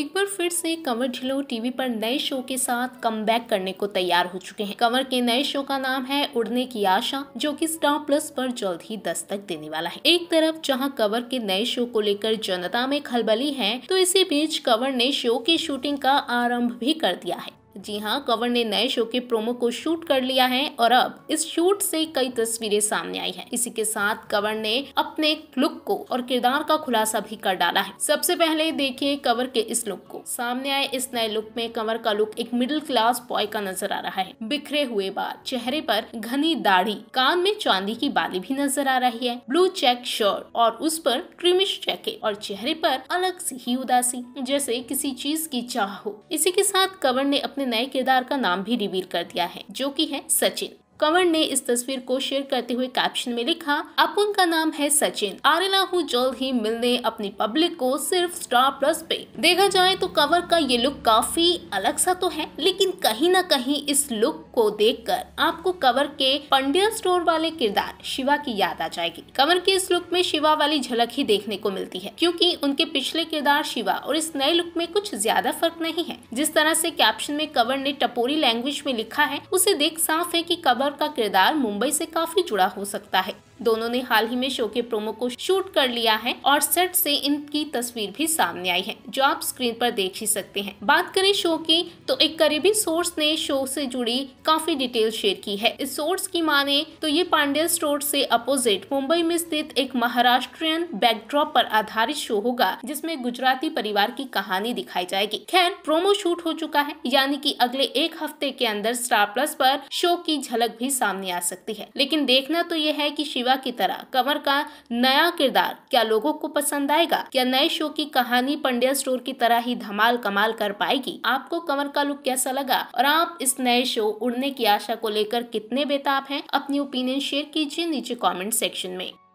एक बार फिर से कंवर ढिलो टीवी पर नए शो के साथ कम करने को तैयार हो चुके हैं कंवर के नए शो का नाम है उड़ने की आशा जो कि स्टार प्लस पर जल्द ही दस्तक देने वाला है एक तरफ जहां कंवर के नए शो को लेकर जनता में खलबली है तो इसी बीच कंवर ने शो की शूटिंग का आरंभ भी कर दिया है जी हाँ कवर ने नए शो के प्रोमो को शूट कर लिया है और अब इस शूट से कई तस्वीरें सामने आई हैं। इसी के साथ कंवर ने अपने लुक को और किरदार का खुलासा भी कर डाला है सबसे पहले देखिए कवर के इस लुक को सामने आए इस नए लुक में कंवर का लुक एक मिडिल क्लास बॉय का नजर आ रहा है बिखरे हुए बाल चेहरे पर घनी दाढ़ी कान में चांदी की बाली भी नजर आ रही है ब्लू चेक शर्ट और उस पर क्रीमिश जैकेट और चेहरे पर अलग सी ही उदासी जैसे किसी चीज की चाह हो इसी के साथ कवर ने अपने नए किरदार का नाम भी रिवील कर दिया है जो कि है सचिन कंवर ने इस तस्वीर को शेयर करते हुए कैप्शन में लिखा अप उनका नाम है सचिन रहा हूँ जल्द ही मिलने अपनी पब्लिक को सिर्फ स्टार प्लस पे देखा जाए तो कंवर का ये लुक काफी अलग सा तो है लेकिन कहीं ना कहीं इस लुक को देख आपको कंवर के पंडिया स्टोर वाले किरदार शिवा की याद आ जाएगी कंवर के इस लुक में शिवा वाली झलक ही देखने को मिलती है क्योंकि उनके पिछले किरदार शिवा और इस नए लुक में कुछ ज्यादा फर्क नहीं है जिस तरह से कैप्शन में कंवर ने टपोरी लैंग्वेज में लिखा है उसे देख साफ है की कंवर का किरदार मुंबई से काफी जुड़ा हो सकता है दोनों ने हाल ही में शो के प्रोमो को शूट कर लिया है और सेट से इनकी तस्वीर भी सामने आई है जो आप स्क्रीन पर देख ही सकते हैं बात करें शो की तो एक करीबी सोर्स ने शो से जुड़ी काफी डिटेल शेयर की है इस सोर्स की माने तो ये पांडे स्टोर से अपोजिट मुंबई में स्थित एक महाराष्ट्रियन बैकड्रॉप पर आधारित शो होगा जिसमे गुजराती परिवार की कहानी दिखाई जाएगी खैर प्रोमो शूट हो चुका है यानी की अगले एक हफ्ते के अंदर स्टार प्लस आरोप शो की झलक भी सामने आ सकती है लेकिन देखना तो यह है की शिवा दुर्गा की तरह कंवर का नया किरदार क्या लोगों को पसंद आएगा क्या नए शो की कहानी पंड्या स्टोर की तरह ही धमाल कमाल कर पाएगी आपको कंवर का लुक कैसा लगा और आप इस नए शो उड़ने की आशा को लेकर कितने बेताब हैं अपनी ओपिनियन शेयर कीजिए नीचे कमेंट सेक्शन में